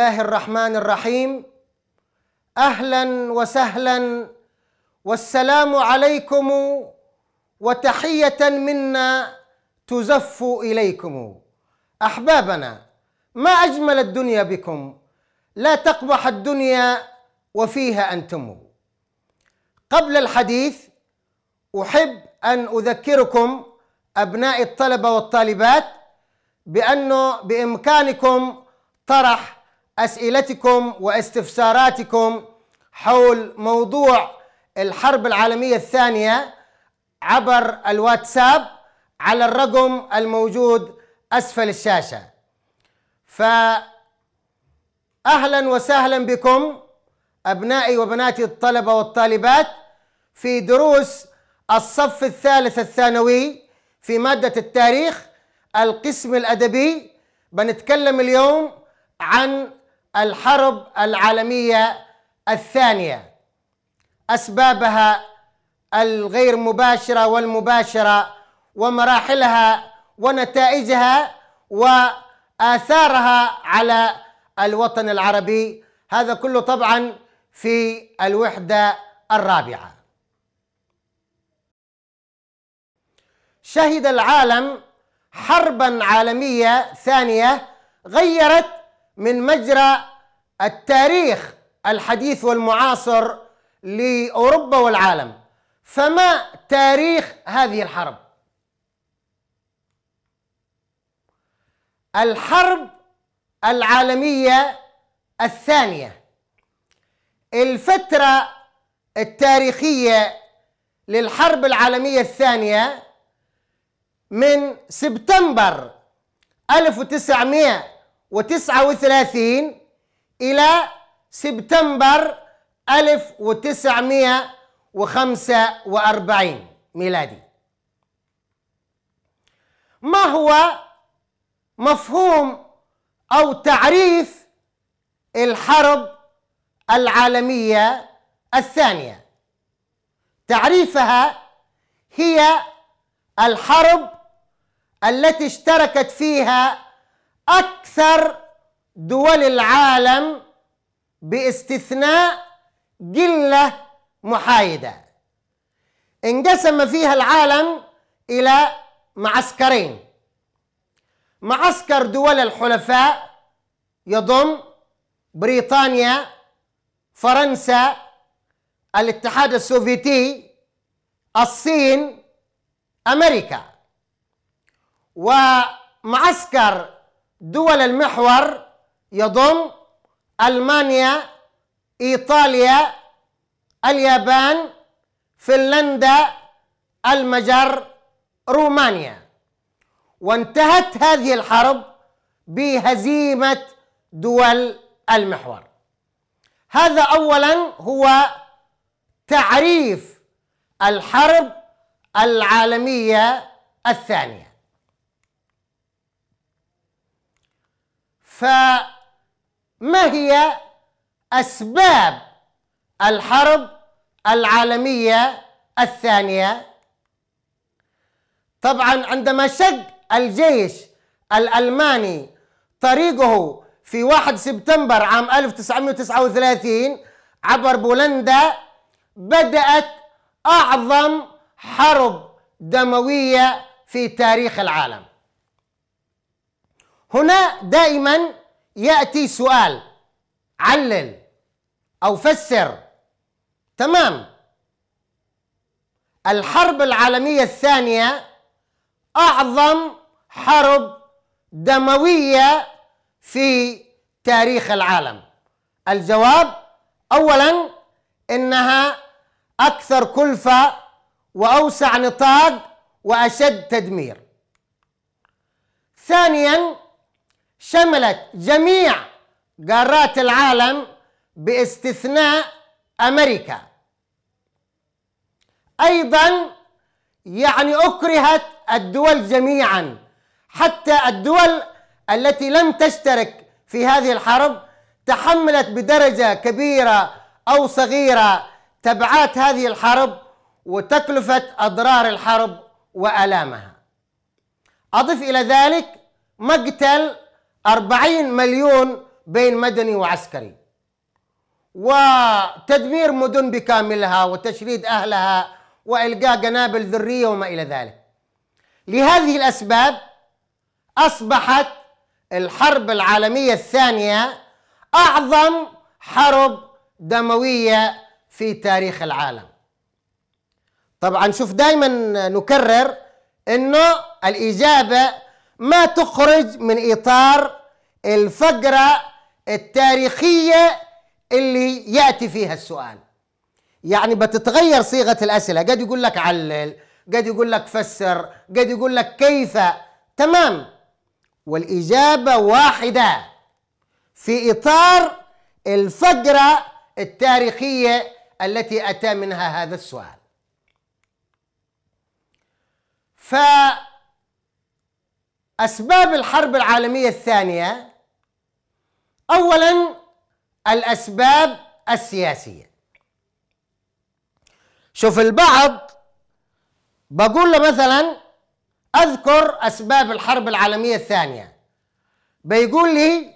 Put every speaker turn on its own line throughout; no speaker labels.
الله الرحمن الرحيم اهلا وسهلا والسلام عليكم وتحيه منا تزف اليكم احبابنا ما اجمل الدنيا بكم لا تقبح الدنيا وفيها انتم قبل الحديث احب ان اذكركم ابناء الطلبه والطالبات بانه بامكانكم طرح اسئلتكم واستفساراتكم حول موضوع الحرب العالميه الثانيه عبر الواتساب على الرقم الموجود اسفل الشاشه فاهلا وسهلا بكم ابنائي وبناتي الطلبه والطالبات في دروس الصف الثالث الثانوي في ماده التاريخ القسم الادبي بنتكلم اليوم عن الحرب العالميه الثانيه اسبابها الغير مباشره والمباشره ومراحلها ونتائجها واثارها على الوطن العربي هذا كله طبعا في الوحده الرابعه شهد العالم حربا عالميه ثانيه غيرت من مجرى التاريخ الحديث والمعاصر لاوروبا والعالم فما تاريخ هذه الحرب الحرب العالميه الثانيه الفتره التاريخيه للحرب العالميه الثانيه من سبتمبر 1900 وثلاثين إلى سبتمبر 1945 ميلادي ما هو مفهوم أو تعريف الحرب العالمية الثانية تعريفها هي الحرب التي اشتركت فيها أكثر دول العالم باستثناء قلة محايدة انقسم فيها العالم إلى معسكرين معسكر دول الحلفاء يضم بريطانيا فرنسا الاتحاد السوفيتي الصين أمريكا ومعسكر دول المحور يضم ألمانيا إيطاليا اليابان فنلندا المجر رومانيا وانتهت هذه الحرب بهزيمة دول المحور هذا أولا هو تعريف الحرب العالمية الثانية فما هي أسباب الحرب العالمية الثانية طبعا عندما شق الجيش الألماني طريقه في 1 سبتمبر عام 1939 عبر بولندا بدأت أعظم حرب دموية في تاريخ العالم هنا دائما ياتي سؤال علل او فسر تمام الحرب العالميه الثانيه اعظم حرب دمويه في تاريخ العالم الجواب اولا انها اكثر كلفه واوسع نطاق واشد تدمير ثانيا شملت جميع قارات العالم باستثناء امريكا ايضا يعني اكرهت الدول جميعا حتى الدول التي لم تشترك في هذه الحرب تحملت بدرجه كبيره او صغيره تبعات هذه الحرب وتكلفه اضرار الحرب والامها اضف الى ذلك مقتل 40 مليون بين مدني وعسكري وتدمير مدن بكاملها وتشريد أهلها وإلقاء قنابل ذرية وما إلى ذلك لهذه الأسباب أصبحت الحرب العالمية الثانية أعظم حرب دموية في تاريخ العالم طبعا شوف دائما نكرر أنه الإجابة ما تخرج من إطار الفقرة التاريخية اللي يأتي فيها السؤال يعني بتتغير صيغة الأسئلة قد يقول لك علل قد يقول لك فسر قد يقول لك كيف تمام والإجابة واحدة في إطار الفقرة التاريخية التي أتى منها هذا السؤال ف أسباب الحرب العالمية الثانية أولا الأسباب السياسية شوف البعض بقول له مثلا أذكر أسباب الحرب العالمية الثانية بيقول لي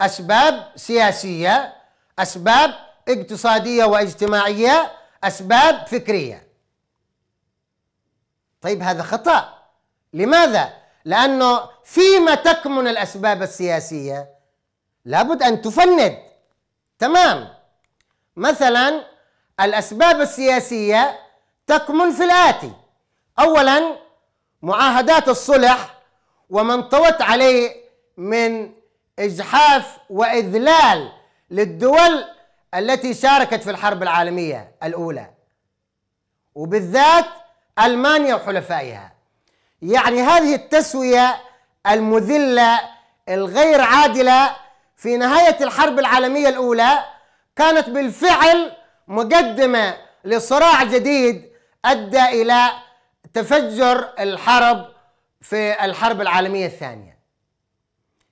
أسباب سياسية أسباب اقتصادية واجتماعية أسباب فكرية طيب هذا خطأ لماذا؟ لأنه فيما تكمن الأسباب السياسية لابد أن تفند تمام مثلا الأسباب السياسية تكمن في الآتي أولا معاهدات الصلح وما انطوت عليه من إجحاف وإذلال للدول التي شاركت في الحرب العالمية الأولى وبالذات ألمانيا وحلفائها يعني هذه التسوية المذلة الغير عادلة في نهاية الحرب العالمية الأولى كانت بالفعل مقدمة لصراع جديد أدى إلى تفجر الحرب في الحرب العالمية الثانية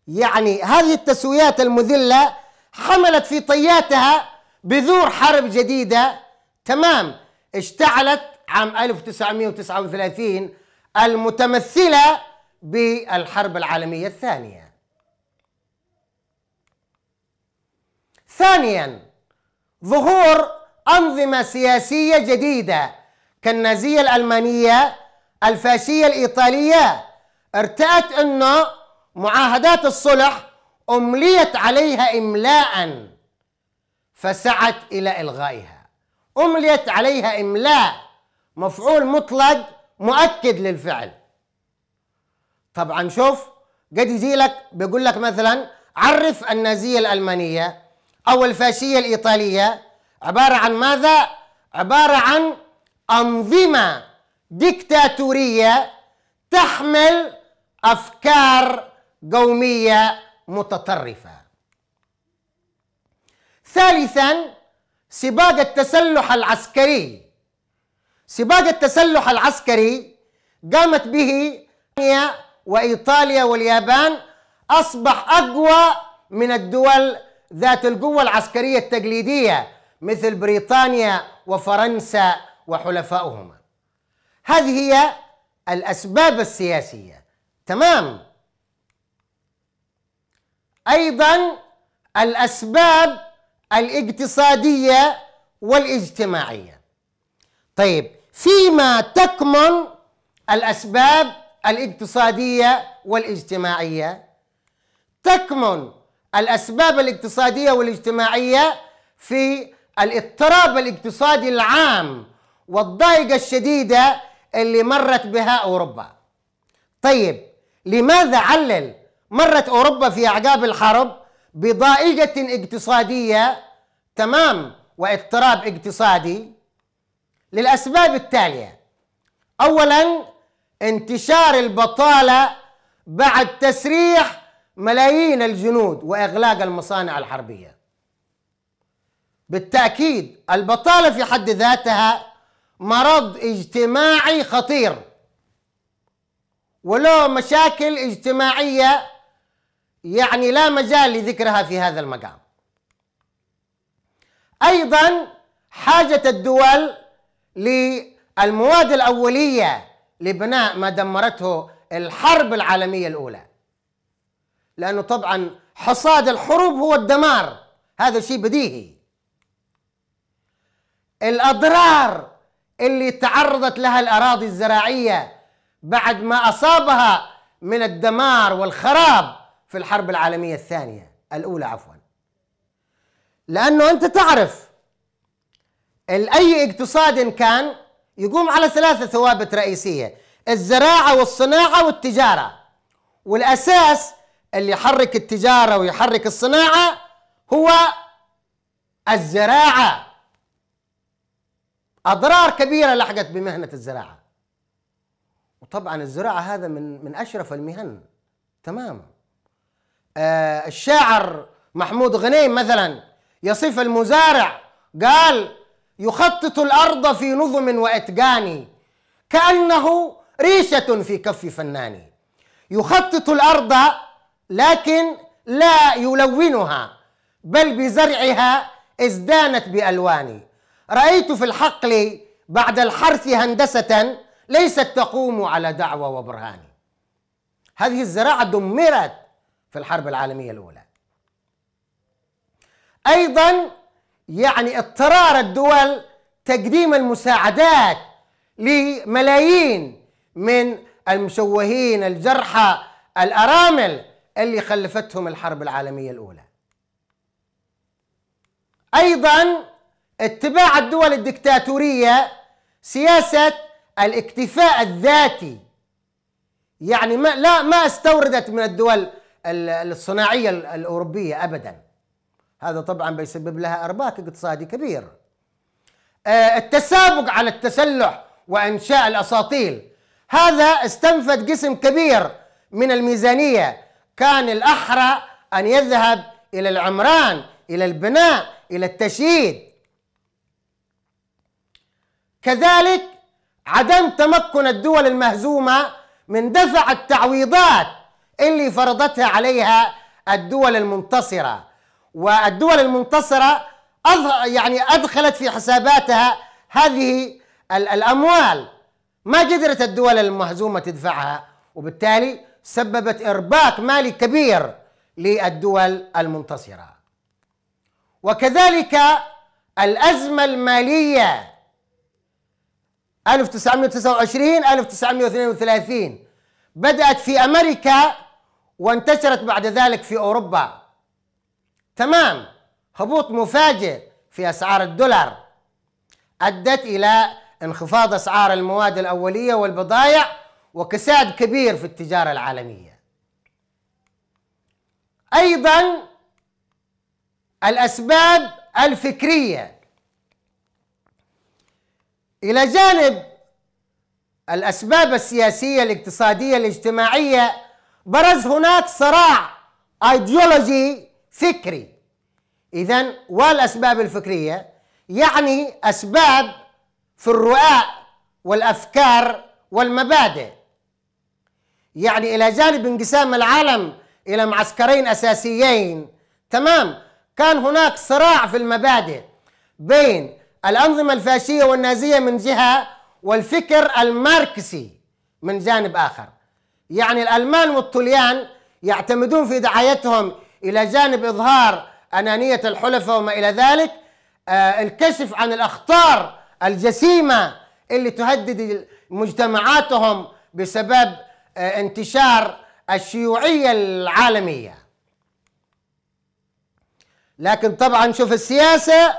يعني هذه التسويات المذلة حملت في طياتها بذور حرب جديدة تمام اشتعلت عام 1939 المتمثلة بالحرب العالمية الثانية ثانيا ظهور أنظمة سياسية جديدة كالنازية الألمانية الفاشية الإيطالية ارتأت أنه معاهدات الصلح أمليت عليها إملاء فسعت إلى إلغائها أمليت عليها إملاء مفعول مطلق مؤكد للفعل طبعا شوف قد يجي لك بيقول لك مثلا عرف النازية الألمانية أو الفاشية الإيطالية عبارة عن ماذا؟ عبارة عن أنظمة ديكتاتورية تحمل أفكار قومية متطرفة ثالثا سباق التسلح العسكري سباق التسلح العسكري قامت به المانيا وإيطاليا واليابان أصبح أقوى من الدول ذات القوة العسكرية التقليدية مثل بريطانيا وفرنسا وحلفائهما هذه هي الأسباب السياسية تمام أيضا الأسباب الاقتصادية والاجتماعية طيب فيما تكمن الأسباب الاقتصادية والاجتماعية تكمن الأسباب الاقتصادية والاجتماعية في الاضطراب الاقتصادي العام والضائقة الشديدة اللي مرت بها أوروبا طيب لماذا علل مرت أوروبا في أعقاب الحرب بضائقة اقتصادية تمام واضطراب اقتصادي للأسباب التالية أولا انتشار البطالة بعد تسريح ملايين الجنود وإغلاق المصانع الحربية بالتأكيد البطالة في حد ذاتها مرض اجتماعي خطير وله مشاكل اجتماعية يعني لا مجال لذكرها في هذا المقام أيضا حاجة الدول للمواد الأولية لبناء ما دمرته الحرب العالمية الأولى لأنه طبعا حصاد الحروب هو الدمار هذا شيء بديهي الأضرار اللي تعرضت لها الأراضي الزراعية بعد ما أصابها من الدمار والخراب في الحرب العالمية الثانية الأولى عفوا لأنه أنت تعرف اي اقتصاد كان يقوم على ثلاثه ثوابت رئيسيه الزراعه والصناعه والتجاره والاساس اللي يحرك التجاره ويحرك الصناعه هو الزراعه اضرار كبيره لحقت بمهنه الزراعه وطبعا الزراعه هذا من من اشرف المهن تمام آه الشاعر محمود غنيم مثلا يصف المزارع قال يخطط الارض في نظم وإتقان كانه ريشه في كف فنان يخطط الارض لكن لا يلونها بل بزرعها ازدانت بالوان رايت في الحقل بعد الحرث هندسه ليست تقوم على دعوة وبرهان هذه الزراعه دمرت في الحرب العالميه الاولى ايضا يعني اضطرار الدول تقديم المساعدات لملايين من المشوهين الجرحى الارامل اللي خلفتهم الحرب العالميه الاولى. ايضا اتباع الدول الدكتاتوريه سياسه الاكتفاء الذاتي. يعني ما لا ما استوردت من الدول الصناعيه الاوروبيه ابدا. هذا طبعا بيسبب لها ارباك اقتصادي كبير آه، التسابق على التسلح وانشاء الاساطيل هذا استنفد قسم كبير من الميزانيه كان الاحرى ان يذهب الى العمران الى البناء الى التشييد كذلك عدم تمكن الدول المهزومه من دفع التعويضات اللي فرضتها عليها الدول المنتصره والدول المنتصرة يعني أدخلت في حساباتها هذه الأموال ما قدرت الدول المهزومة تدفعها وبالتالي سببت إرباك مالي كبير للدول المنتصرة وكذلك الأزمة المالية 1929 1932 بدأت في أمريكا وانتشرت بعد ذلك في أوروبا تمام هبوط مفاجئ في اسعار الدولار ادت الى انخفاض اسعار المواد الاوليه والبضائع وكساد كبير في التجاره العالميه ايضا الاسباب الفكريه الى جانب الاسباب السياسيه الاقتصاديه الاجتماعيه برز هناك صراع ايديولوجي فكري إذا والأسباب الفكرية يعني أسباب في الرؤى والأفكار والمبادئ يعني إلى جانب انقسام العالم إلى معسكرين أساسيين تمام كان هناك صراع في المبادئ بين الأنظمة الفاشية والنازية من جهة والفكر الماركسي من جانب آخر يعني الألمان والطليان يعتمدون في دعايتهم إلى جانب إظهار أنانية الحلفاء وما إلى ذلك آه، الكشف عن الأخطار الجسيمة اللي تهدد مجتمعاتهم بسبب آه، انتشار الشيوعية العالمية لكن طبعا شوف السياسة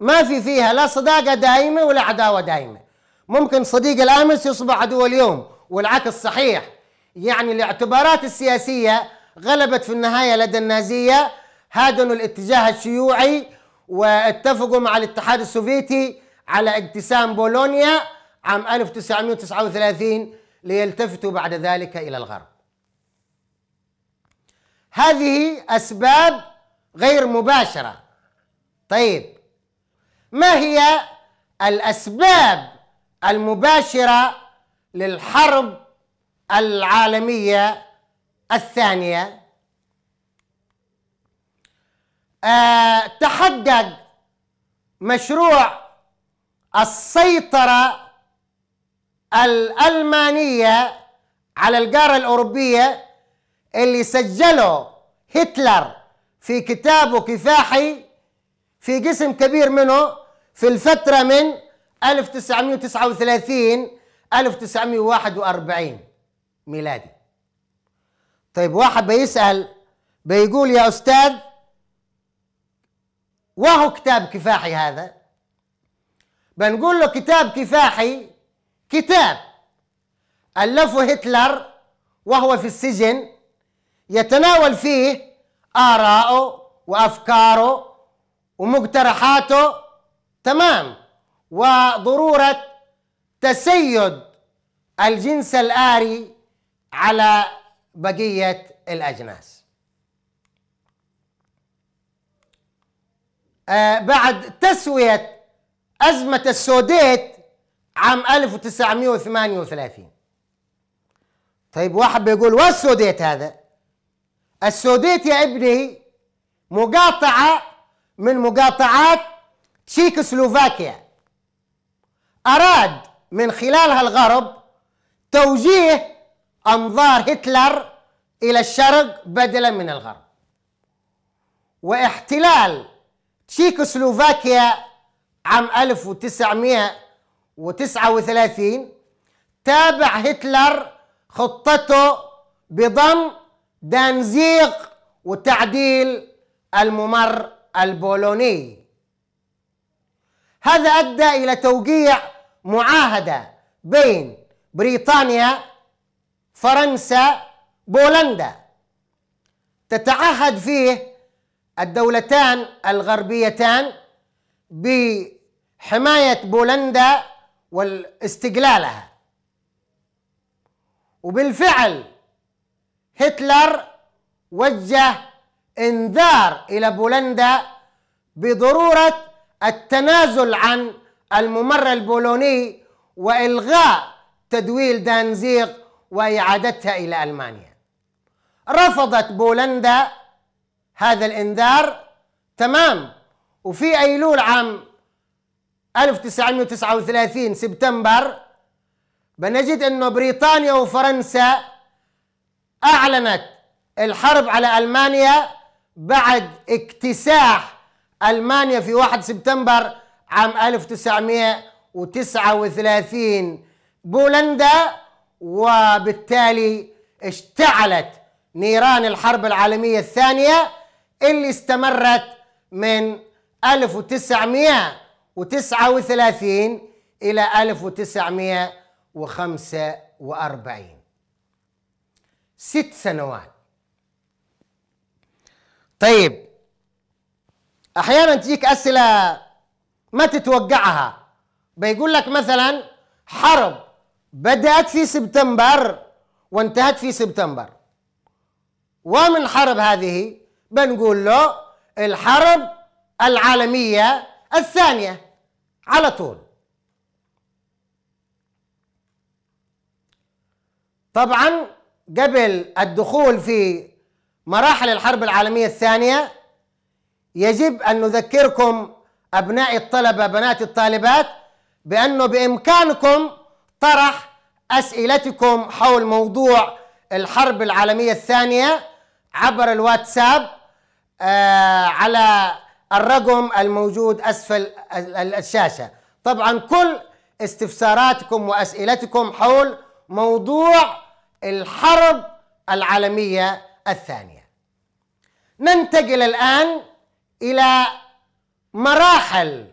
ما في فيها لا صداقة دائمة ولا عداوة دائمة ممكن صديق الأمس يصبح عدو اليوم والعكس صحيح يعني الاعتبارات السياسية غلبت في النهاية لدى النازية هادنوا الاتجاه الشيوعي واتفقوا مع الاتحاد السوفيتي على اقتسام بولونيا عام 1939 ليلتفتوا بعد ذلك إلى الغرب هذه أسباب غير مباشرة طيب ما هي الأسباب المباشرة للحرب العالمية الثانية آه، تحقق مشروع السيطرة الألمانية على القارة الأوروبية اللي سجله هتلر في كتابه كفاحي في قسم كبير منه في الفترة من 1939 1941 ميلادي طيب واحد بيسأل بيقول يا أستاذ وهو كتاب كفاحي هذا بنقول له كتاب كفاحي كتاب ألفه هتلر وهو في السجن يتناول فيه آراءه وأفكاره ومقترحاته تمام وضرورة تسيد الجنس الآري على بقية الأجناس آه، بعد تسوية أزمة السوديت عام 1938 طيب واحد بيقول والسوديت هذا السوديت يا ابني مقاطعة من مقاطعات تشيكوسلوفاكيا أراد من خلالها الغرب توجيه أنظار هتلر إلى الشرق بدلا من الغرب واحتلال تشيكوسلوفاكيا عام 1939 تابع هتلر خطته بضم دانزيغ وتعديل الممر البولوني هذا أدى إلى توقيع معاهدة بين بريطانيا فرنسا بولندا تتعهد فيه الدولتان الغربيتان بحماية بولندا واستقلالها وبالفعل هتلر وجه انذار إلى بولندا بضرورة التنازل عن الممر البولوني وإلغاء تدويل دانزيغ وإعادتها إلى ألمانيا رفضت بولندا هذا الإنذار تمام وفي أيلول عام 1939 سبتمبر بنجد أنه بريطانيا وفرنسا أعلنت الحرب على ألمانيا بعد اكتساح ألمانيا في 1 سبتمبر عام 1939 بولندا وبالتالي اشتعلت نيران الحرب العالمية الثانية اللي استمرت من 1939 إلى 1945 ست سنوات طيب أحيانا تجيك أسئلة ما تتوقعها بيقول لك مثلا حرب بدأت في سبتمبر وانتهت في سبتمبر ومن حرب هذه بنقول له الحرب العالمية الثانية على طول طبعا قبل الدخول في مراحل الحرب العالمية الثانية يجب أن نذكركم أبناء الطلبة بنات الطالبات بأنه بإمكانكم طرح أسئلتكم حول موضوع الحرب العالمية الثانية عبر الواتساب آه، على الرقم الموجود اسفل الشاشه طبعا كل استفساراتكم واسئلتكم حول موضوع الحرب العالميه الثانيه ننتقل الان الى مراحل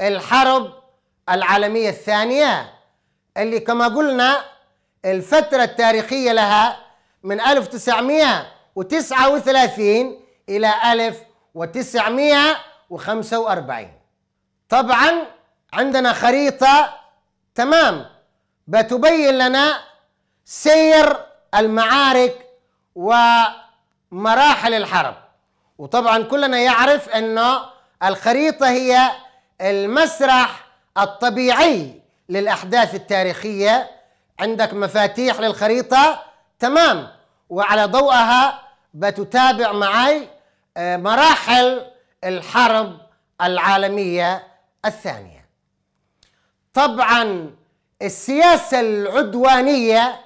الحرب العالميه الثانيه اللي كما قلنا الفتره التاريخيه لها من 1900 وثلاثين إلى 1945 طبعا عندنا خريطة تمام بتبين لنا سير المعارك ومراحل الحرب وطبعا كلنا يعرف أنه الخريطة هي المسرح الطبيعي للأحداث التاريخية عندك مفاتيح للخريطة تمام وعلى ضوءها بتتابع معي آه، مراحل الحرب العالمية الثانية طبعا السياسة العدوانية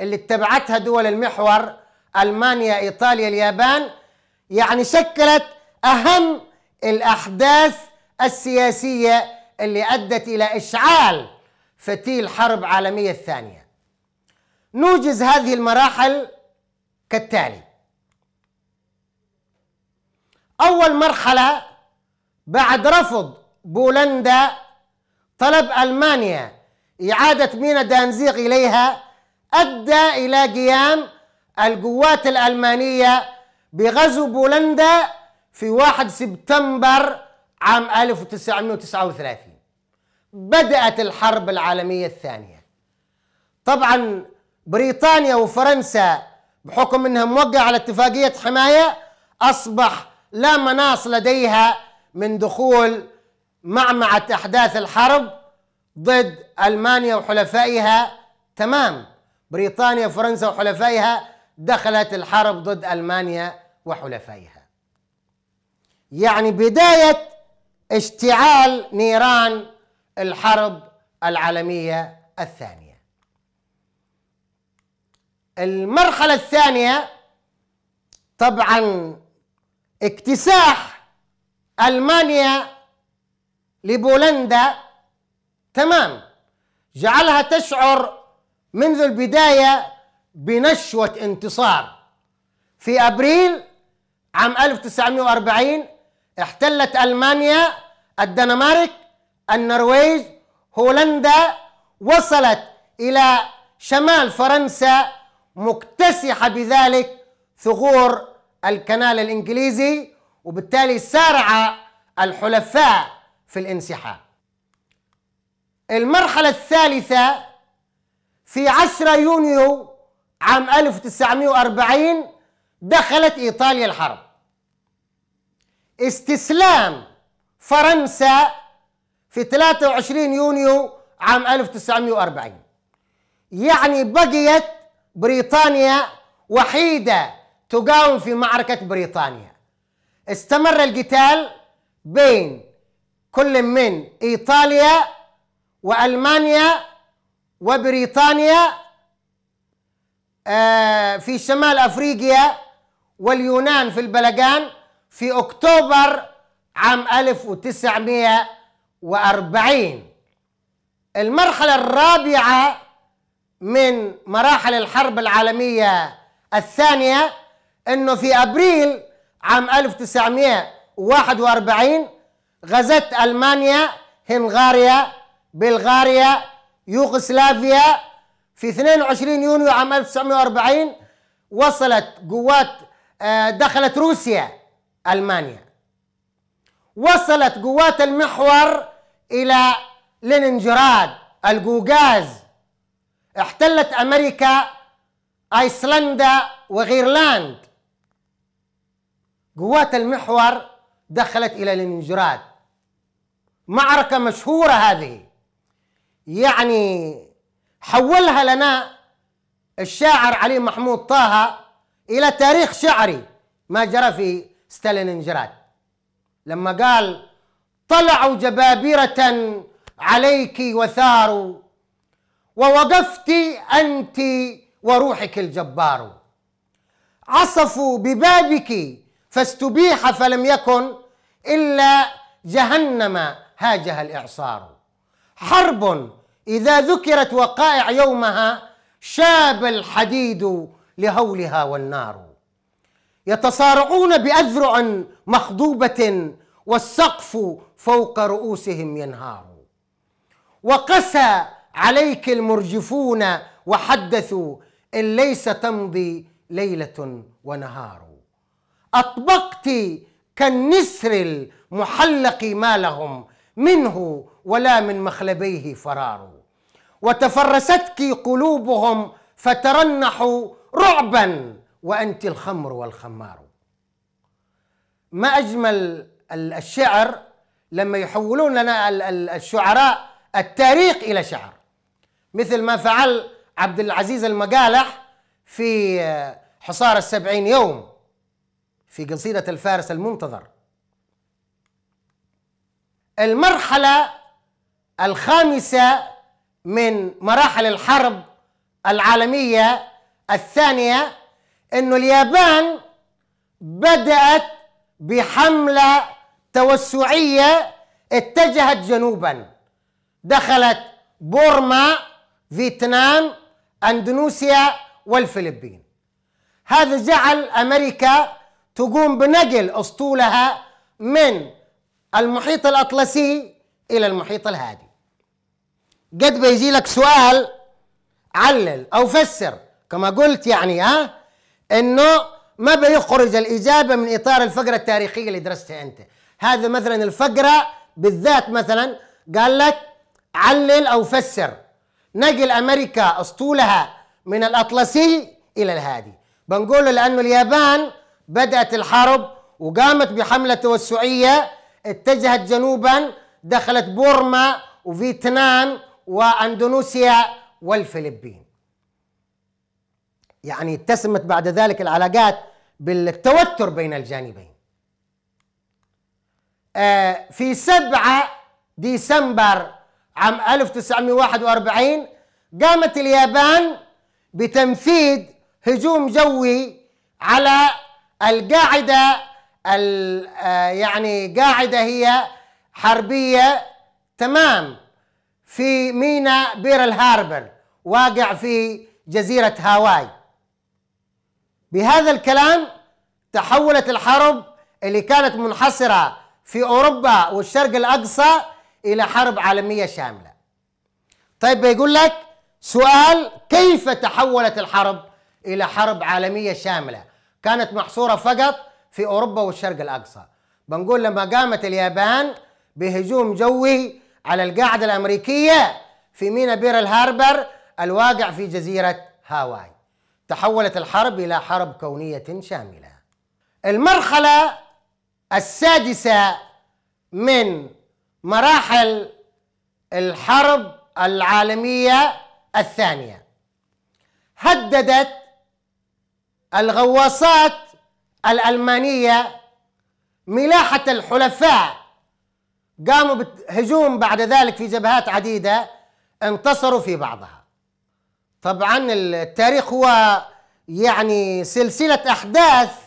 اللي اتبعتها دول المحور ألمانيا إيطاليا اليابان يعني شكلت أهم الأحداث السياسية اللي أدت إلى إشعال فتيل حرب عالمية الثانية نوجز هذه المراحل كالتالي أول مرحلة بعد رفض بولندا طلب ألمانيا إعادة مينا دانزيغ إليها أدى إلى قيام القوات الألمانية بغزو بولندا في 1 سبتمبر عام 1939 بدأت الحرب العالمية الثانية طبعا بريطانيا وفرنسا بحكم انها موقعه على اتفاقيه حمايه اصبح لا مناص لديها من دخول معمعه احداث الحرب ضد المانيا وحلفائها تمام بريطانيا وفرنسا وحلفائها دخلت الحرب ضد المانيا وحلفائها يعني بدايه اشتعال نيران الحرب العالميه الثانيه المرحلة الثانية طبعا اكتساح ألمانيا لبولندا تمام جعلها تشعر منذ البداية بنشوة انتصار في أبريل عام 1940 احتلت ألمانيا الدنمارك النرويج هولندا وصلت إلى شمال فرنسا مكتسحه بذلك ثغور الكنال الانجليزي وبالتالي سارع الحلفاء في الانسحاب. المرحله الثالثه في 10 يونيو عام 1940 دخلت ايطاليا الحرب. استسلام فرنسا في 23 يونيو عام 1940 يعني بقيت بريطانيا وحيدة تقاوم في معركة بريطانيا استمر القتال بين كل من إيطاليا وألمانيا وبريطانيا آه، في شمال أفريقيا واليونان في البلقان في أكتوبر عام 1940 المرحلة الرابعة من مراحل الحرب العالمية الثانية أنه في أبريل عام 1941 غزت ألمانيا هنغاريا بلغاريا يوغوسلافيا في 22 يونيو عام 1940 وصلت قوات آه، دخلت روسيا ألمانيا وصلت قوات المحور إلى لينينجراد القوقاز احتلت أمريكا أيسلندا وغيرلاند قوات المحور دخلت إلى لينينجراد معركة مشهورة هذه يعني حولها لنا الشاعر علي محمود طه إلى تاريخ شعري ما جرى في ستالينجراد لما قال طلعوا جبابرة عليك وثاروا ووقفت أنت وروحك الجبار عصفوا ببابك فاستبيح فلم يكن إلا جهنم هاجها الإعصار حرب إذا ذكرت وقائع يومها شاب الحديد لهولها والنار يتصارعون بأذرع مخضوبة والسقف فوق رؤوسهم ينهار وقسى عليك المرجفون وحدثوا إن ليس تمضي ليلة ونهار أطبقت كالنسر المحلق ما لهم منه ولا من مخلبيه فرار وتفرستك قلوبهم فترنحوا رعبا وأنت الخمر والخمار ما أجمل الشعر لما يحولون لنا الشعراء التاريخ إلى شعر مثل ما فعل عبد العزيز المجالح في آه، حصار السبعين يوم في قصيدة الفارس المنتظر المرحلة الخامسة من مراحل الحرب العالمية الثانية أن اليابان بدأت بحملة توسعية اتجهت جنوبا دخلت بورما فيتنام اندونيسيا والفلبين هذا جعل امريكا تقوم بنقل اسطولها من المحيط الاطلسي الى المحيط الهادي قد بيجي لك سؤال علل او فسر كما قلت يعني ها أه انه ما بيخرج الاجابه من اطار الفقره التاريخيه اللي درستها انت هذا مثلا الفقره بالذات مثلا قال لك علل او فسر نقل أمريكا أسطولها من الأطلسي إلى الهادي بنقوله لأنه اليابان بدأت الحرب وقامت بحملة توسعية اتجهت جنوبا دخلت بورما وفيتنام وأندونيسيا والفلبين يعني اتسمت بعد ذلك العلاقات بالتوتر بين الجانبين آه، في 7 ديسمبر عام 1941 قامت اليابان بتنفيذ هجوم جوي على القاعدة آه، يعني قاعدة هي حربية تمام في ميناء بير الهاربر واقع في جزيرة هاواي بهذا الكلام تحولت الحرب اللي كانت منحصرة في أوروبا والشرق الأقصى الى حرب عالميه شامله. طيب بيقول لك سؤال كيف تحولت الحرب الى حرب عالميه شامله؟ كانت محصوره فقط في اوروبا والشرق الاقصى. بنقول لما قامت اليابان بهجوم جوي على القاعده الامريكيه في مينا بيرل هاربر الواقع في جزيره هاواي. تحولت الحرب الى حرب كونيه شامله. المرحله السادسه من مراحل الحرب العالمية الثانية هددت الغواصات الألمانية ملاحة الحلفاء قاموا بهجوم بعد ذلك في جبهات عديدة انتصروا في بعضها طبعا التاريخ هو يعني سلسلة أحداث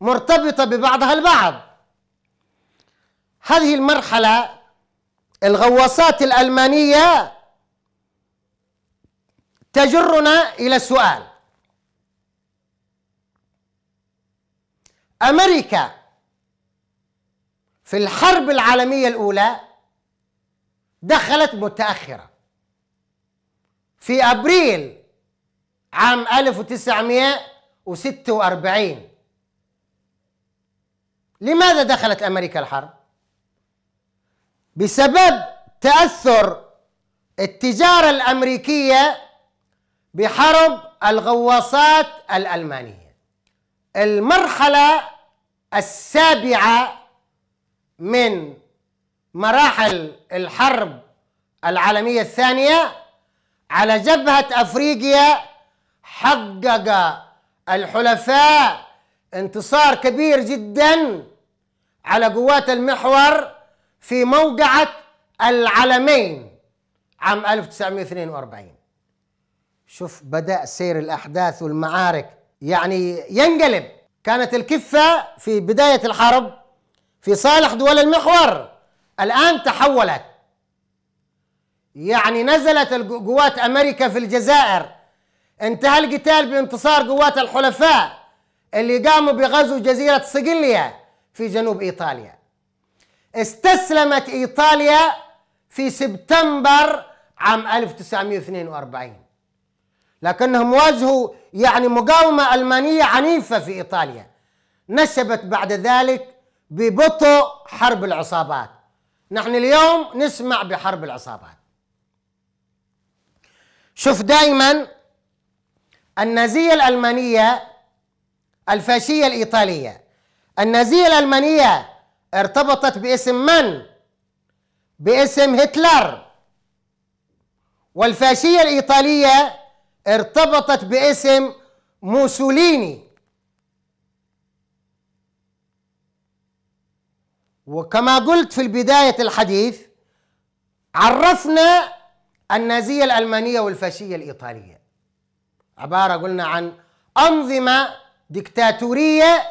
مرتبطة ببعضها البعض هذه المرحلة الغواصات الألمانية تجرنا إلى السؤال أمريكا في الحرب العالمية الأولى دخلت متأخرة في أبريل عام 1946 لماذا دخلت أمريكا الحرب؟ بسبب تأثر التجارة الأمريكية بحرب الغواصات الألمانية المرحلة السابعة من مراحل الحرب العالمية الثانية على جبهة أفريقيا حقق الحلفاء انتصار كبير جدا على قوات المحور في موجعة العلمين عام 1942 شوف بدأ سير الأحداث والمعارك يعني ينقلب كانت الكفة في بداية الحرب في صالح دول المحور الآن تحولت يعني نزلت قوات أمريكا في الجزائر انتهى القتال بانتصار قوات الحلفاء اللي قاموا بغزو جزيرة صقلية في جنوب إيطاليا استسلمت إيطاليا في سبتمبر عام 1942 لكنهم واجهوا يعني مقاومة ألمانية عنيفة في إيطاليا نشبت بعد ذلك ببطء حرب العصابات نحن اليوم نسمع بحرب العصابات شوف دائما النازية الألمانية الفاشية الإيطالية النازية الألمانية ارتبطت باسم من؟ باسم هتلر والفاشية الإيطالية ارتبطت باسم موسوليني وكما قلت في بداية الحديث عرفنا النازية الألمانية والفاشية الإيطالية عبارة قلنا عن أنظمة ديكتاتورية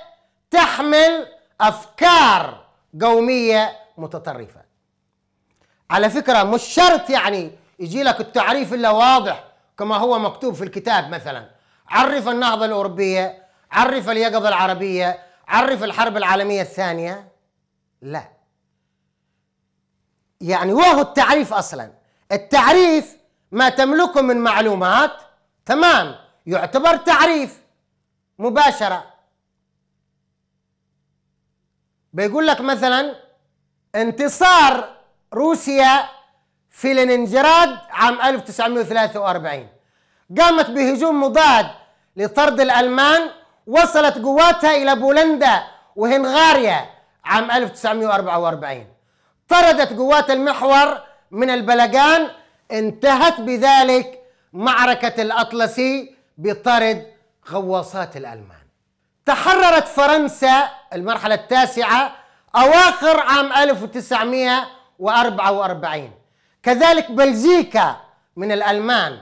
تحمل أفكار قوميه متطرفه على فكره مش شرط يعني يجي لك التعريف الا واضح كما هو مكتوب في الكتاب مثلا عرف النهضه الاوروبيه عرف اليقظه العربيه عرف الحرب العالميه الثانيه لا يعني وهو التعريف اصلا التعريف ما تملكه من معلومات تمام يعتبر تعريف مباشره بيقول لك مثلا انتصار روسيا في لينينجراد عام 1943 قامت بهجوم مضاد لطرد الألمان وصلت قواتها إلى بولندا وهنغاريا عام 1944 طردت قوات المحور من البلقان انتهت بذلك معركة الأطلسي بطرد غواصات الألمان تحررت فرنسا المرحلة التاسعة أواخر عام 1944 كذلك بلجيكا من الألمان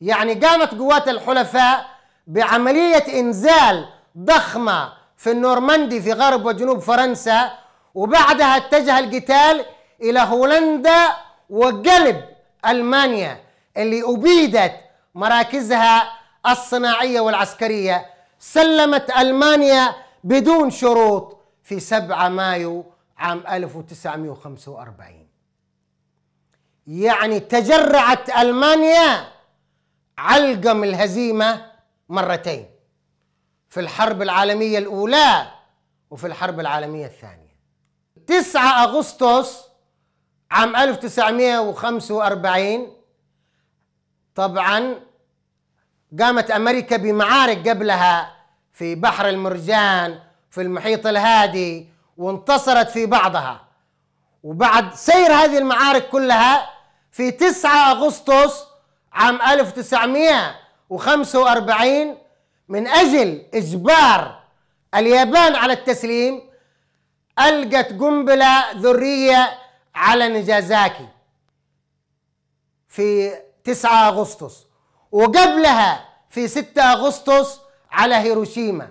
يعني قامت قوات الحلفاء بعملية إنزال ضخمة في النورماندي في غرب وجنوب فرنسا وبعدها اتجه القتال إلى هولندا وقلب ألمانيا اللي أبيدت مراكزها الصناعية والعسكرية سلمت ألمانيا بدون شروط في 7 مايو عام 1945 يعني تجرعت ألمانيا علقم الهزيمة مرتين في الحرب العالمية الأولى وفي الحرب العالمية الثانية 9 أغسطس عام 1945 طبعا قامت امريكا بمعارك قبلها في بحر المرجان في المحيط الهادي وانتصرت في بعضها وبعد سير هذه المعارك كلها في 9 اغسطس عام 1945 من اجل اجبار اليابان على التسليم القت قنبله ذريه على نجازاكي في 9 اغسطس وقبلها في 6 أغسطس على هيروشيما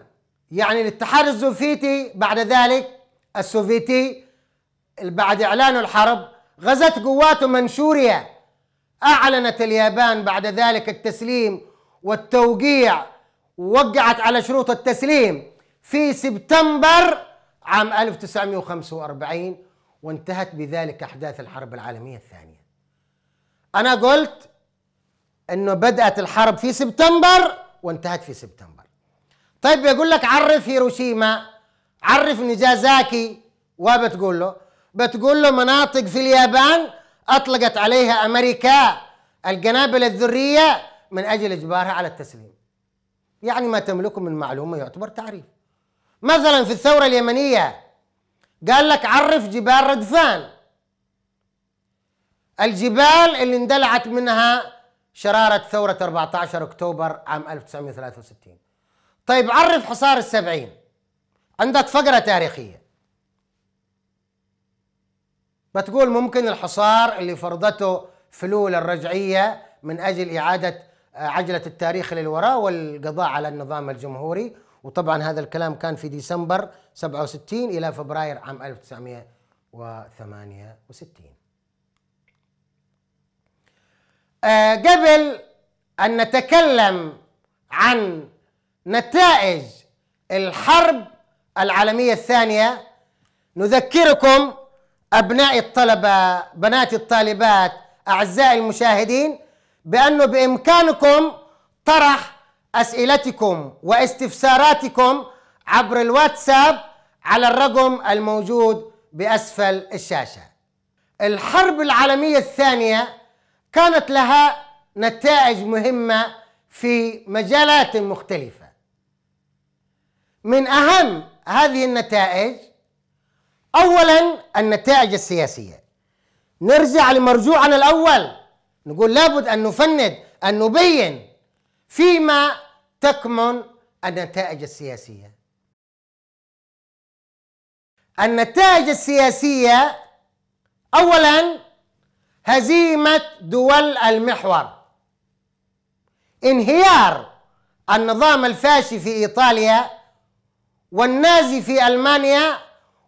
يعني الاتحاد السوفيتي بعد ذلك السوفيتي بعد إعلان الحرب غزت قواته منشوريا أعلنت اليابان بعد ذلك التسليم والتوقيع وقعت على شروط التسليم في سبتمبر عام 1945 وانتهت بذلك أحداث الحرب العالمية الثانية أنا قلت انه بدات الحرب في سبتمبر وانتهت في سبتمبر طيب بيقول لك عرف هيروشيما عرف نجازاكي وبتقول له بتقول له مناطق في اليابان اطلقت عليها امريكا القنابل الذريه من اجل اجبارها على التسليم يعني ما تملكه من معلومه يعتبر تعريف مثلا في الثوره اليمنيه قال لك عرف جبال ردفان الجبال اللي اندلعت منها شرارة ثورة 14 أكتوبر عام 1963 طيب عرف حصار السبعين عندك فقرة تاريخية بتقول ممكن الحصار اللي فرضته فلول الرجعية من أجل إعادة آه، عجلة التاريخ للوراء والقضاء على النظام الجمهوري وطبعا هذا الكلام كان في ديسمبر 67 إلى فبراير عام 1968 آه، قبل أن نتكلم عن نتائج الحرب العالمية الثانية نذكركم أبناء الطلبة بنات الطالبات أعزائي المشاهدين بأنه بإمكانكم طرح أسئلتكم واستفساراتكم عبر الواتساب على الرقم الموجود بأسفل الشاشة الحرب العالمية الثانية كانت لها نتائج مهمه في مجالات مختلفه من اهم هذه النتائج اولا النتائج السياسيه نرجع لمرجوعنا الاول نقول لابد ان نفند ان نبين فيما تكمن النتائج السياسيه النتائج السياسيه اولا هزيمة دول المحور انهيار النظام الفاشي في إيطاليا والنازي في ألمانيا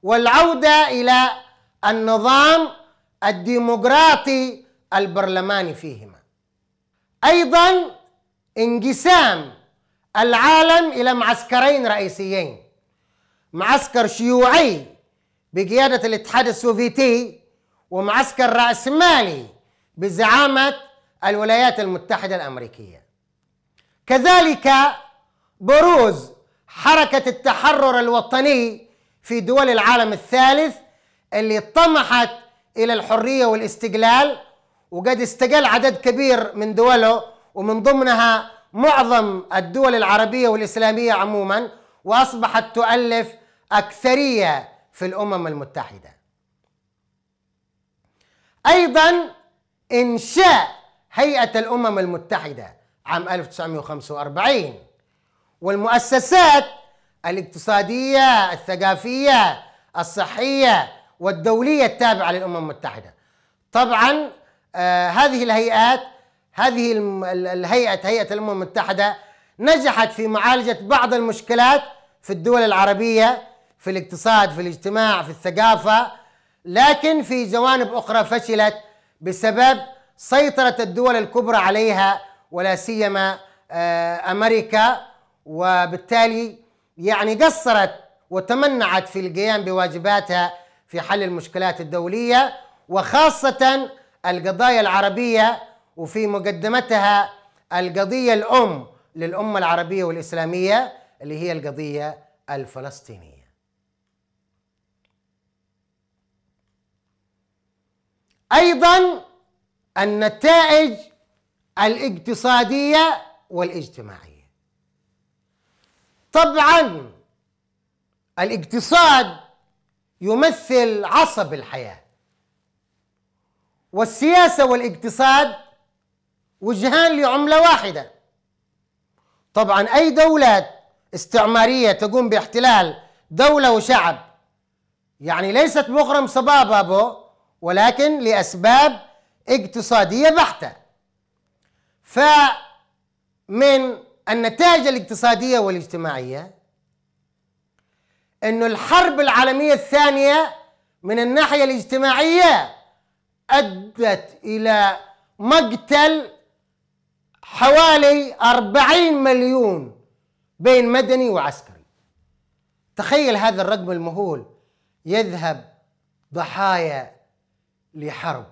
والعودة إلى النظام الديمقراطي البرلماني فيهما أيضا انقسام العالم إلى معسكرين رئيسيين معسكر شيوعي بقيادة الاتحاد السوفيتي ومعسكر رأسمالي بزعامة الولايات المتحدة الأمريكية كذلك بروز حركة التحرر الوطني في دول العالم الثالث اللي طمحت إلى الحرية والاستقلال وقد استقل عدد كبير من دوله ومن ضمنها معظم الدول العربية والإسلامية عموما وأصبحت تؤلف أكثرية في الأمم المتحدة أيضا إنشاء هيئة الأمم المتحدة عام 1945 والمؤسسات الاقتصادية الثقافية الصحية والدولية التابعة للأمم المتحدة طبعا آه هذه الهيئات هذه الهيئة هيئة الأمم المتحدة نجحت في معالجة بعض المشكلات في الدول العربية في الاقتصاد في الاجتماع في الثقافة لكن في جوانب أخرى فشلت بسبب سيطرة الدول الكبرى عليها ولا سيما آه، أمريكا وبالتالي يعني قصرت وتمنعت في القيام بواجباتها في حل المشكلات الدولية وخاصة القضايا العربية وفي مقدمتها القضية الأم للأمة العربية والإسلامية اللي هي القضية الفلسطينية ايضا النتائج الاقتصاديه والاجتماعيه طبعا الاقتصاد يمثل عصب الحياه والسياسه والاقتصاد وجهان لعمله واحده طبعا اي دوله استعماريه تقوم باحتلال دوله وشعب يعني ليست مغرم صبابه ولكن لأسباب اقتصادية بحتة فمن النتائج الاقتصادية والاجتماعية أن الحرب العالمية الثانية من الناحية الاجتماعية أدت إلى مقتل حوالي 40 مليون بين مدني وعسكري تخيل هذا الرقم المهول يذهب ضحايا لحرب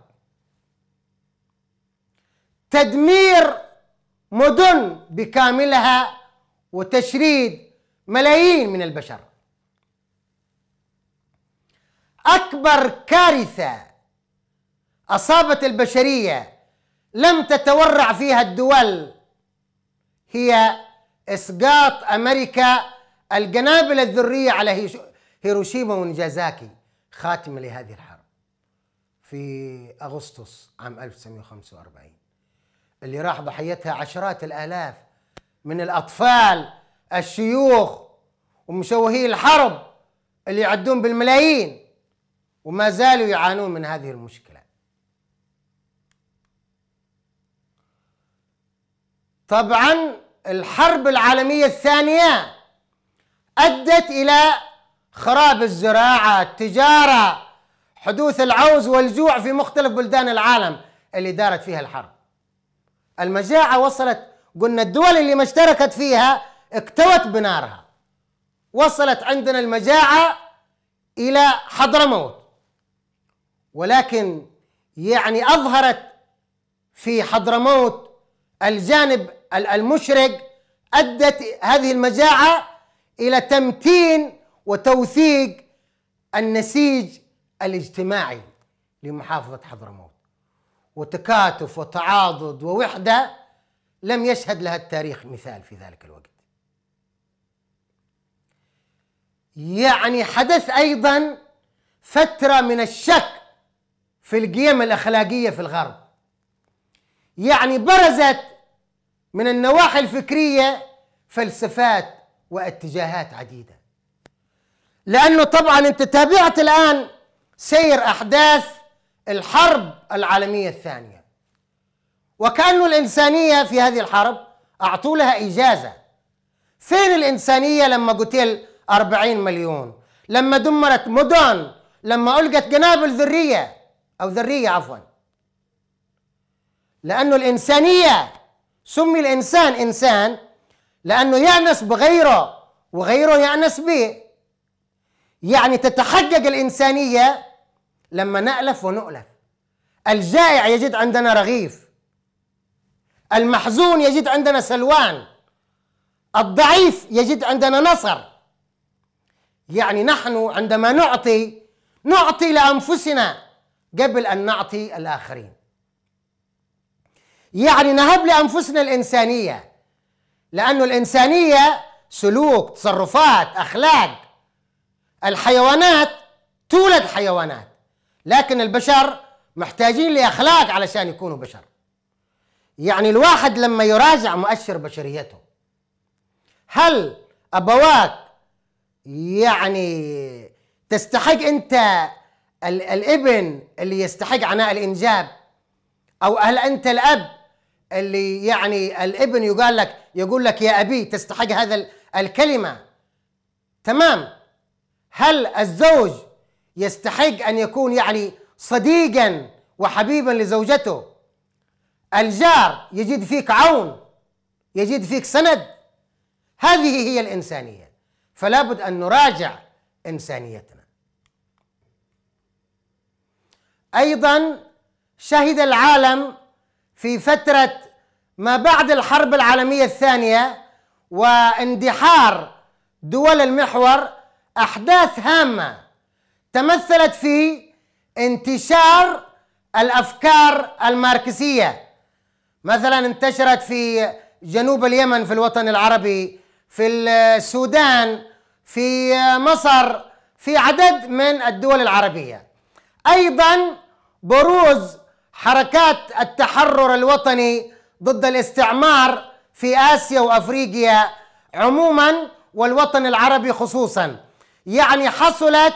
تدمير مدن بكاملها وتشريد ملايين من البشر اكبر كارثه اصابت البشريه لم تتورع فيها الدول هي اسقاط امريكا القنابل الذريه على هيروشيما ونجازاكي خاتمة لهذه الحرب في أغسطس عام 1945 اللي راح ضحيتها عشرات الآلاف من الأطفال الشيوخ ومشوهي الحرب اللي يعدون بالملايين وما زالوا يعانون من هذه المشكلة طبعا الحرب العالمية الثانية أدت إلى خراب الزراعة التجارة حدوث العوز والجوع في مختلف بلدان العالم اللي دارت فيها الحرب المجاعة وصلت قلنا الدول اللي ما اشتركت فيها اكتوت بنارها وصلت عندنا المجاعة إلى حضرموت ولكن يعني أظهرت في حضرموت الجانب المشرق أدت هذه المجاعة إلى تمتين وتوثيق النسيج الاجتماعي لمحافظة حضرموت وتكاتف وتعاضد ووحدة لم يشهد لها التاريخ مثال في ذلك الوقت يعني حدث أيضا فترة من الشك في القيم الأخلاقية في الغرب يعني برزت من النواحي الفكرية فلسفات واتجاهات عديدة لأنه طبعا أنت تابعت الآن سير احداث الحرب العالميه الثانيه وكانه الانسانيه في هذه الحرب اعطوا لها اجازه فين الانسانيه لما قتل 40 مليون لما دمرت مدن لما القت قنابل ذريه او ذريه عفوا لانه الانسانيه سمي الانسان انسان لانه يانس بغيره وغيره يانس به يعني تتحقق الانسانيه لما نألف ونؤلف الجائع يجد عندنا رغيف المحزون يجد عندنا سلوان الضعيف يجد عندنا نصر يعني نحن عندما نعطي نعطي لأنفسنا قبل أن نعطي الآخرين يعني نهب لأنفسنا الإنسانية لأن الإنسانية سلوك تصرفات أخلاق الحيوانات تولد حيوانات لكن البشر محتاجين لاخلاق علشان يكونوا بشر يعني الواحد لما يراجع مؤشر بشريته هل ابواك يعني تستحق انت الابن اللي يستحق عناء الانجاب او هل انت الاب اللي يعني الابن يقال لك يقول لك يا ابي تستحق هذا الكلمه تمام هل الزوج يستحق أن يكون يعني صديقا وحبيبا لزوجته الجار يجد فيك عون يجد فيك سند هذه هي الإنسانية فلا بد أن نراجع إنسانيتنا أيضا شهد العالم في فترة ما بعد الحرب العالمية الثانية واندحار دول المحور أحداث هامة تمثلت في انتشار الافكار الماركسيه مثلا انتشرت في جنوب اليمن في الوطن العربي في السودان في مصر في عدد من الدول العربيه ايضا بروز حركات التحرر الوطني ضد الاستعمار في اسيا وافريقيا عموما والوطن العربي خصوصا يعني حصلت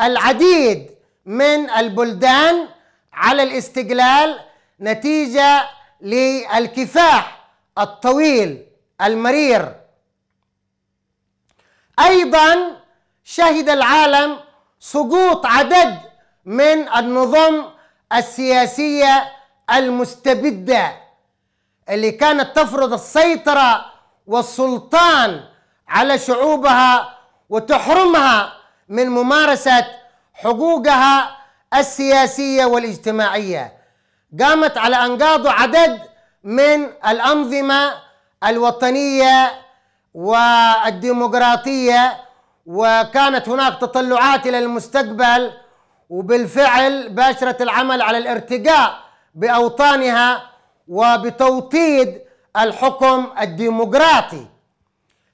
العديد من البلدان على الاستقلال نتيجه للكفاح الطويل المرير ايضا شهد العالم سقوط عدد من النظم السياسيه المستبده اللي كانت تفرض السيطره والسلطان على شعوبها وتحرمها من ممارسة حقوقها السياسية والاجتماعية قامت على أنقاض عدد من الأنظمة الوطنية والديمقراطية وكانت هناك تطلعات إلى المستقبل وبالفعل باشرت العمل على الارتقاء بأوطانها وبتوطيد الحكم الديمقراطي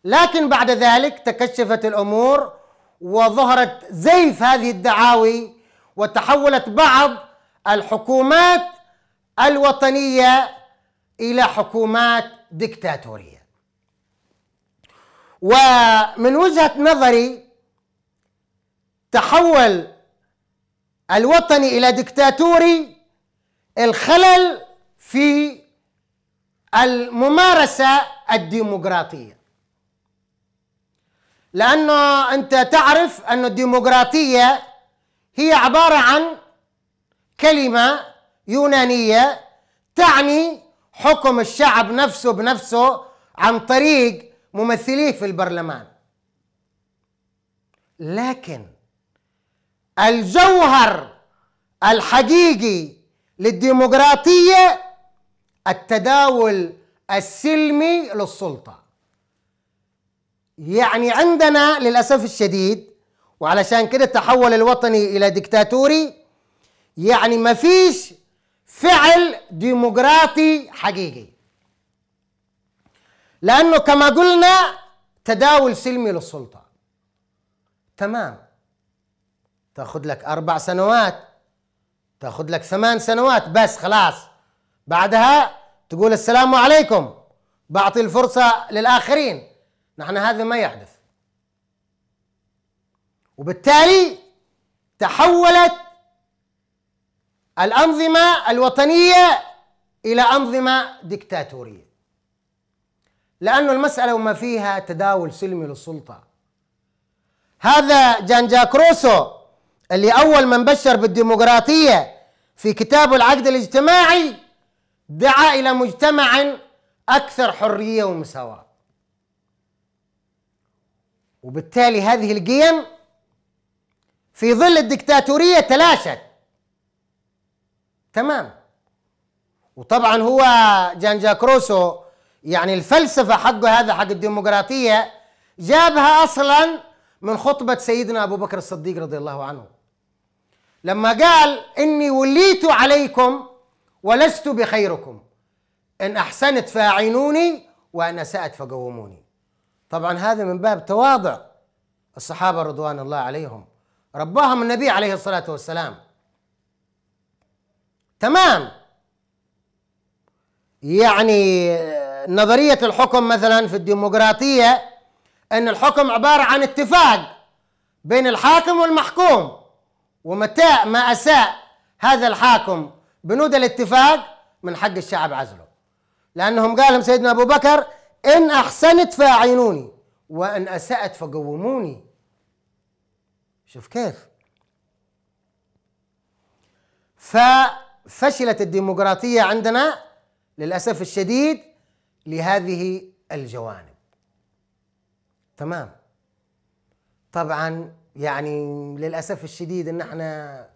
لكن بعد ذلك تكشفت الأمور وظهرت زيف هذه الدعاوي وتحولت بعض الحكومات الوطنيه الى حكومات ديكتاتوريه ومن وجهه نظري تحول الوطني الى ديكتاتوري الخلل في الممارسه الديمقراطيه لأنه أنت تعرف أن الديمقراطية هي عبارة عن كلمة يونانية تعني حكم الشعب نفسه بنفسه عن طريق ممثليه في البرلمان لكن الجوهر الحقيقي للديمقراطية التداول السلمي للسلطة يعني عندنا للأسف الشديد وعلشان كده التحول الوطني إلى ديكتاتوري يعني ما فيش فعل ديمقراطي حقيقي لأنه كما قلنا تداول سلمي للسلطة تمام تاخذ لك أربع سنوات تاخذ لك ثمان سنوات بس خلاص بعدها تقول السلام عليكم بعطي الفرصة للآخرين نحن هذا ما يحدث وبالتالي تحولت الأنظمة الوطنية إلى أنظمة ديكتاتورية لأن المسألة وما فيها تداول سلمي للسلطة هذا جان جاك روسو اللي أول من بشر بالديمقراطية في كتابه العقد الاجتماعي دعا إلى مجتمع أكثر حرية ومساواة وبالتالي هذه القيم في ظل الدكتاتورية تلاشت تمام وطبعا هو جان جاك روسو يعني الفلسفة حقه هذا حق الديمقراطية جابها أصلا من خطبة سيدنا أبو بكر الصديق رضي الله عنه لما قال إني وليت عليكم ولست بخيركم إن أحسنت فأعينوني وإن أسأت فقوموني طبعا هذا من باب تواضع الصحابة رضوان الله عليهم رباهم النبي عليه الصلاة والسلام تمام يعني نظرية الحكم مثلا في الديمقراطية أن الحكم عبارة عن اتفاق بين الحاكم والمحكوم ومتى ما أساء هذا الحاكم بنود الاتفاق من حق الشعب عزله لأنهم قالهم سيدنا أبو بكر إن أحسنت فأعينوني وإن أسأت فقوموني شوف كيف ففشلت الديمقراطية عندنا للأسف الشديد لهذه الجوانب تمام طبعا يعني للأسف الشديد إن احنا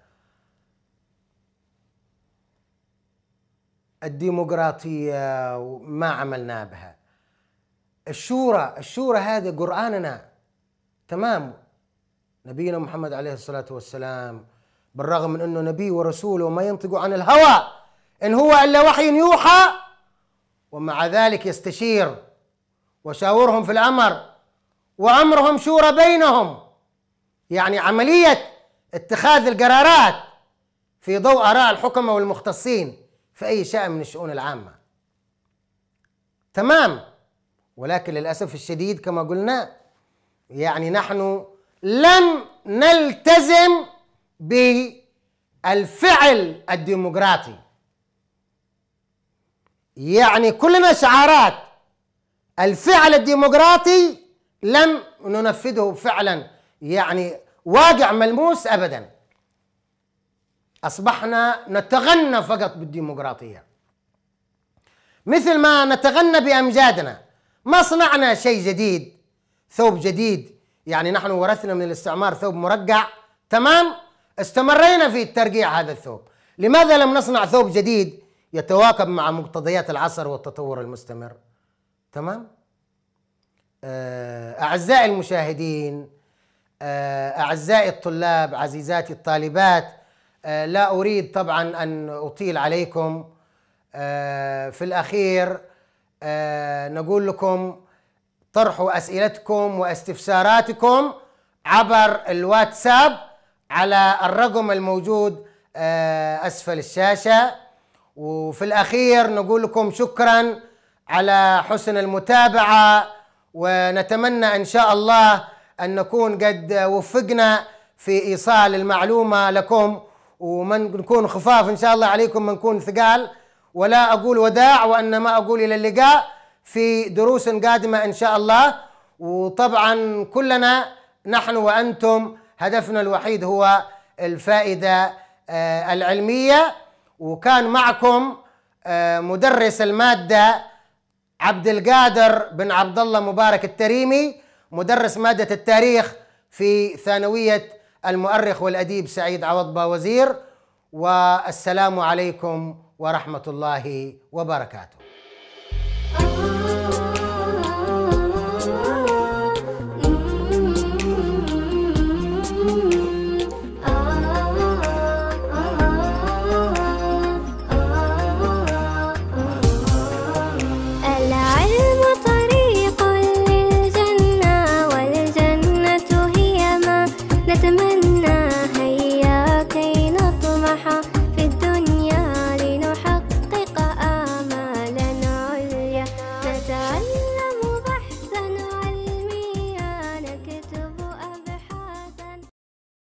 الديمقراطية ما عملنا بها الشورى الشورى هذا قرآننا تمام نبينا محمد عليه الصلاة والسلام بالرغم من أنه نبي ورسول وما ينطق عن الهوى إن هو إلا وحي يوحى ومع ذلك يستشير وشاورهم في الأمر وأمرهم شورى بينهم يعني عملية اتخاذ القرارات في ضوء آراء الحكماء والمختصين في أي شأن من الشؤون العامة تمام ولكن للاسف الشديد كما قلنا يعني نحن لم نلتزم بالفعل الديمقراطي يعني كلنا شعارات الفعل الديمقراطي لم ننفذه فعلا يعني واقع ملموس ابدا اصبحنا نتغنى فقط بالديمقراطيه مثل ما نتغنى بامجادنا ما صنعنا شيء جديد ثوب جديد يعني نحن ورثنا من الاستعمار ثوب مرقع تمام استمرينا في ترقيع هذا الثوب لماذا لم نصنع ثوب جديد يتواكب مع مقتضيات العصر والتطور المستمر تمام آه، أعزائي المشاهدين آه، أعزائي الطلاب عزيزاتي الطالبات آه، لا أريد طبعا أن أطيل عليكم في الأخير آه، نقول لكم طرحوا اسئلتكم واستفساراتكم عبر الواتساب على الرقم الموجود آه، اسفل الشاشه وفي الاخير نقول لكم شكرا على حسن المتابعه ونتمنى ان شاء الله ان نكون قد وفقنا في ايصال المعلومه لكم ومن نكون خفاف ان شاء الله عليكم من نكون ثقال ولا أقول وداع وإنما أقول إلى اللقاء في دروس قادمة إن شاء الله وطبعا كلنا نحن وأنتم هدفنا الوحيد هو الفائدة آه، العلمية وكان معكم آه، مدرس المادة عبد القادر بن عبد الله مبارك التريمي مدرس مادة التاريخ في ثانوية المؤرخ والأديب سعيد عوضبة وزير والسلام عليكم ورحمه الله وبركاته